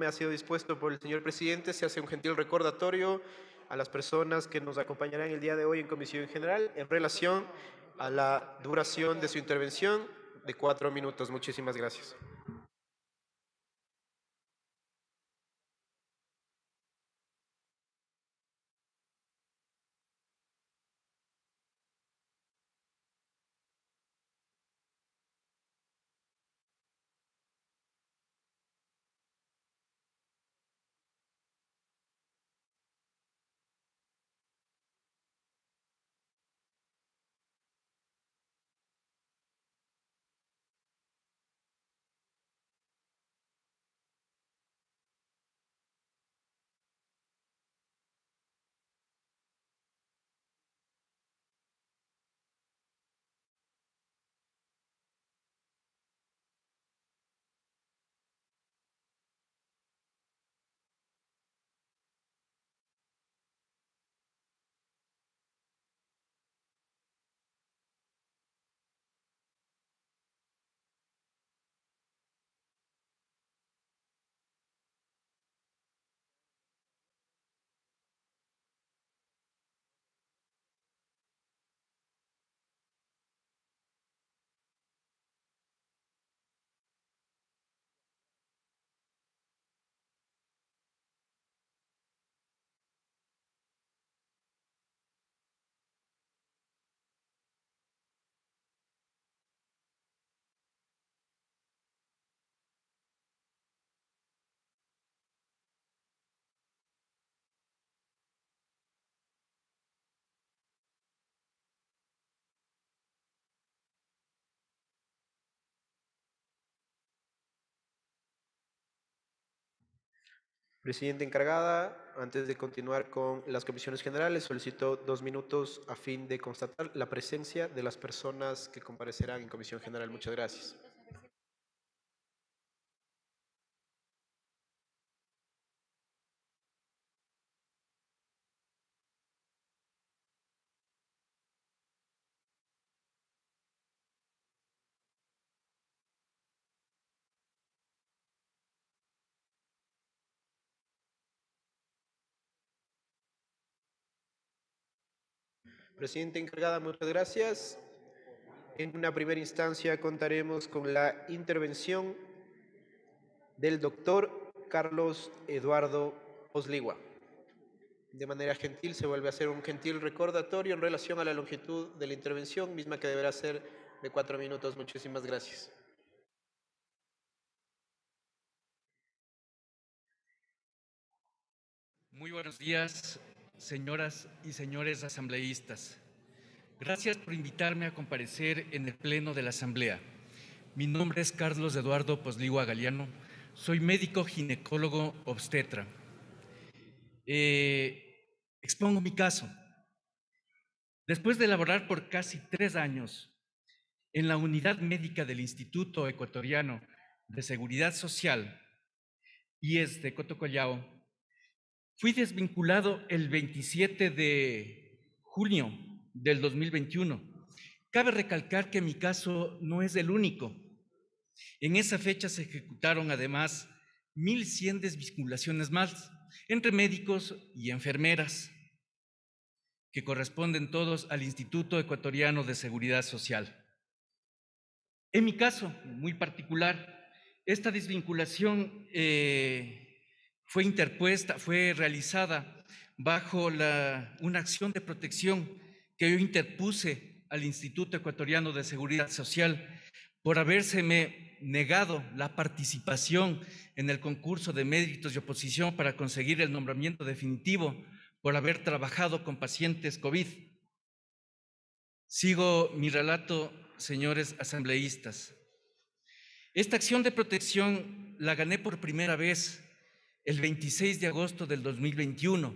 me ha sido dispuesto por el señor presidente, se hace un gentil recordatorio a las personas que nos acompañarán el día de hoy en comisión general en relación a la duración de su intervención de cuatro minutos. Muchísimas gracias. Presidente encargada, antes de continuar con las comisiones generales, solicito dos minutos a fin de constatar la presencia de las personas que comparecerán en comisión general. Muchas gracias. presidente encargada, muchas gracias. En una primera instancia contaremos con la intervención del doctor Carlos Eduardo Osligua. De manera gentil se vuelve a hacer un gentil recordatorio en relación a la longitud de la intervención, misma que deberá ser de cuatro minutos. Muchísimas gracias. Muy buenos días, señoras y señores asambleístas. Gracias por invitarme a comparecer en el Pleno de la Asamblea. Mi nombre es Carlos Eduardo Posligua Galeano, soy médico ginecólogo obstetra. Eh, expongo mi caso. Después de laborar por casi tres años en la unidad médica del Instituto Ecuatoriano de Seguridad Social, IES de Cotocollao, Fui desvinculado el 27 de junio del 2021. Cabe recalcar que mi caso no es el único. En esa fecha se ejecutaron además 1.100 desvinculaciones más entre médicos y enfermeras, que corresponden todos al Instituto Ecuatoriano de Seguridad Social. En mi caso, muy particular, esta desvinculación eh, fue interpuesta, fue realizada bajo una acción de protección que yo interpuse al Instituto Ecuatoriano de Seguridad Social por habérseme negado la participación en el concurso de méritos de oposición para conseguir el nombramiento definitivo por haber trabajado con pacientes COVID. Sigo mi relato, señores asambleístas. Esta acción de protección la gané por primera vez el 26 de agosto del 2021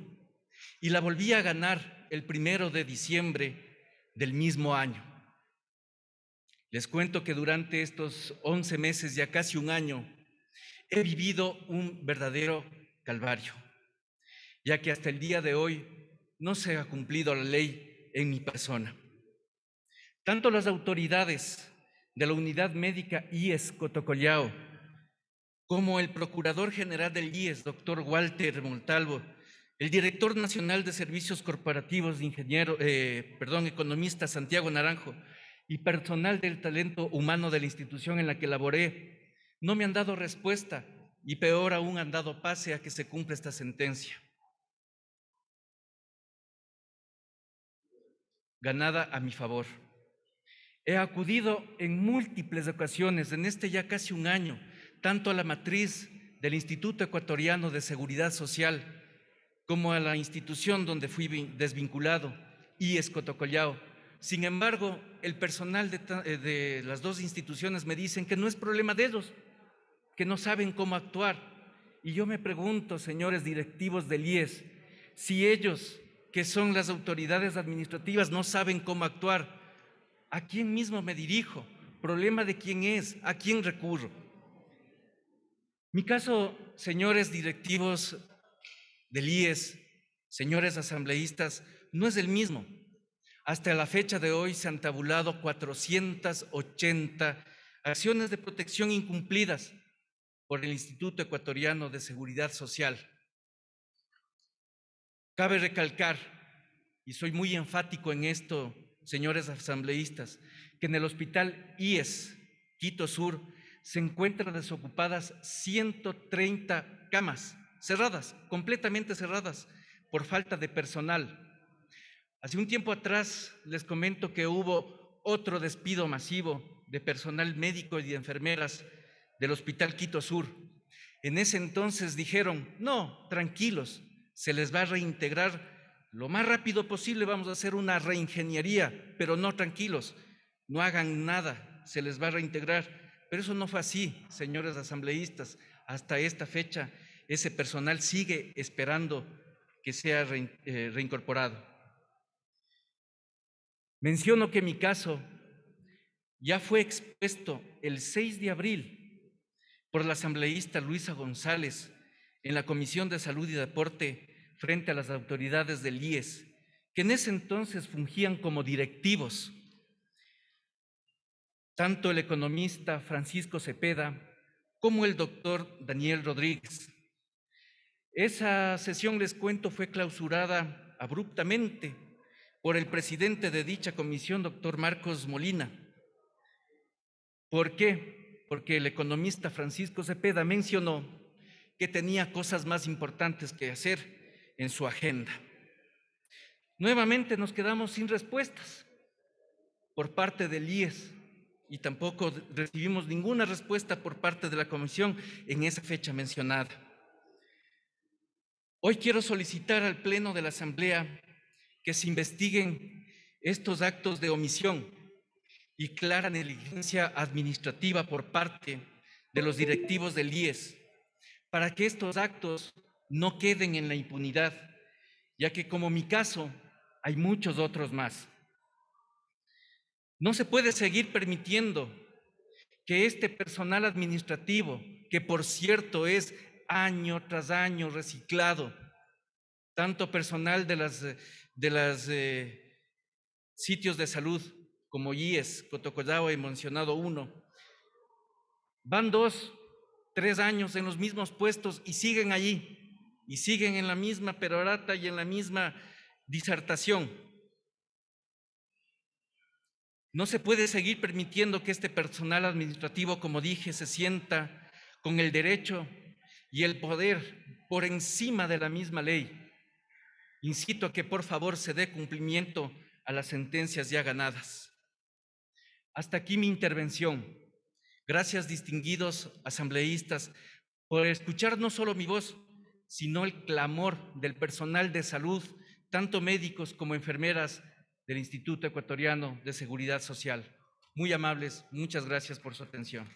y la volví a ganar el primero de diciembre del mismo año. Les cuento que durante estos 11 meses, ya casi un año, he vivido un verdadero calvario, ya que hasta el día de hoy no se ha cumplido la ley en mi persona. Tanto las autoridades de la unidad médica IES Cotocollao como el Procurador General del IES, doctor Walter Montalvo, el Director Nacional de Servicios Corporativos de Ingeniero, eh, perdón, Economista Santiago Naranjo y personal del talento humano de la institución en la que laboré, no me han dado respuesta y peor aún han dado pase a que se cumpla esta sentencia. Ganada a mi favor. He acudido en múltiples ocasiones, en este ya casi un año, tanto a la matriz del Instituto Ecuatoriano de Seguridad Social como a la institución donde fui desvinculado, y Escotocollao. Sin embargo, el personal eh, de las dos instituciones me dicen que no es problema de ellos, que no saben cómo actuar. Y yo me pregunto, señores directivos del IES, si ellos, que son las autoridades administrativas, no saben cómo actuar, ¿a quién mismo me dirijo? ¿Problema de quién es? ¿A quién recurro? Mi caso, señores directivos del IES, señores asambleístas, no es el mismo. Hasta la fecha de hoy se han tabulado 480 acciones de protección incumplidas por el Instituto Ecuatoriano de Seguridad Social. Cabe recalcar, y soy muy enfático en esto, señores asambleístas, que en el hospital IES, Quito Sur, se encuentran desocupadas 130 camas cerradas, completamente cerradas, por falta de personal. Hace un tiempo atrás les comento que hubo otro despido masivo de personal médico y de enfermeras del Hospital Quito Sur. En ese entonces dijeron, no, tranquilos, se les va a reintegrar lo más rápido posible, vamos a hacer una reingeniería, pero no tranquilos, no hagan nada, se les va a reintegrar pero eso no fue así, señores asambleístas. Hasta esta fecha, ese personal sigue esperando que sea eh, reincorporado. Menciono que mi caso ya fue expuesto el 6 de abril por la asambleísta Luisa González en la Comisión de Salud y Deporte frente a las autoridades del IES, que en ese entonces fungían como directivos tanto el economista Francisco Cepeda como el doctor Daniel Rodríguez. Esa sesión, les cuento, fue clausurada abruptamente por el presidente de dicha comisión, doctor Marcos Molina. ¿Por qué? Porque el economista Francisco Cepeda mencionó que tenía cosas más importantes que hacer en su agenda. Nuevamente nos quedamos sin respuestas por parte del IES, y tampoco recibimos ninguna respuesta por parte de la comisión en esa fecha mencionada. Hoy quiero solicitar al Pleno de la Asamblea que se investiguen estos actos de omisión y clara negligencia administrativa por parte de los directivos del IES para que estos actos no queden en la impunidad, ya que como mi caso, hay muchos otros más. No se puede seguir permitiendo que este personal administrativo, que por cierto es año tras año reciclado, tanto personal de las de los eh, sitios de salud como IES, Cotocollao he mencionado uno, van dos, tres años en los mismos puestos y siguen allí, y siguen en la misma perorata y en la misma disertación. No se puede seguir permitiendo que este personal administrativo, como dije, se sienta con el derecho y el poder por encima de la misma ley. Incito a que por favor se dé cumplimiento a las sentencias ya ganadas. Hasta aquí mi intervención. Gracias, distinguidos asambleístas, por escuchar no solo mi voz, sino el clamor del personal de salud, tanto médicos como enfermeras, del Instituto Ecuatoriano de Seguridad Social. Muy amables, muchas gracias por su atención.